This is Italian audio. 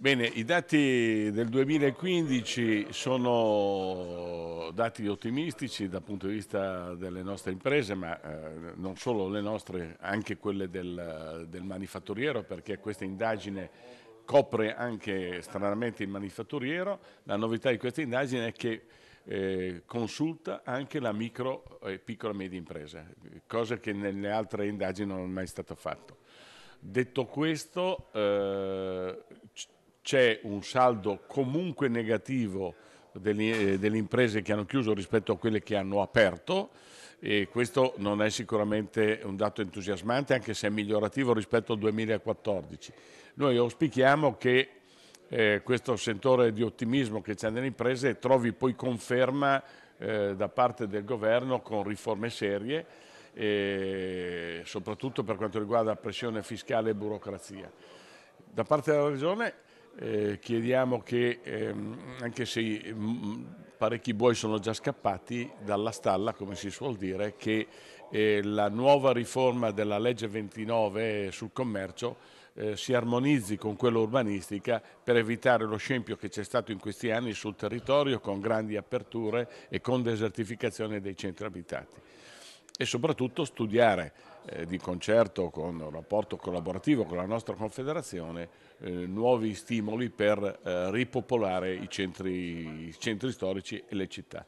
Bene, i dati del 2015 sono dati ottimistici dal punto di vista delle nostre imprese, ma eh, non solo le nostre, anche quelle del, del manifatturiero, perché questa indagine copre anche stranamente il manifatturiero. La novità di questa indagine è che eh, consulta anche la micro e piccola e media impresa, cosa che nelle altre indagini non è mai stata fatta. Detto questo, eh, c'è un saldo comunque negativo eh, delle imprese che hanno chiuso rispetto a quelle che hanno aperto e questo non è sicuramente un dato entusiasmante anche se è migliorativo rispetto al 2014. Noi auspichiamo che eh, questo sentore di ottimismo che c'è nelle imprese trovi poi conferma eh, da parte del governo con riforme serie eh, soprattutto per quanto riguarda pressione fiscale e burocrazia. Da parte della Regione eh, chiediamo che, ehm, anche se parecchi buoi sono già scappati dalla stalla, come si suol dire, che eh, la nuova riforma della legge 29 sul commercio eh, si armonizzi con quella urbanistica per evitare lo scempio che c'è stato in questi anni sul territorio con grandi aperture e con desertificazione dei centri abitati e soprattutto studiare eh, di concerto con un rapporto collaborativo con la nostra Confederazione eh, nuovi stimoli per eh, ripopolare i centri, i centri storici e le città.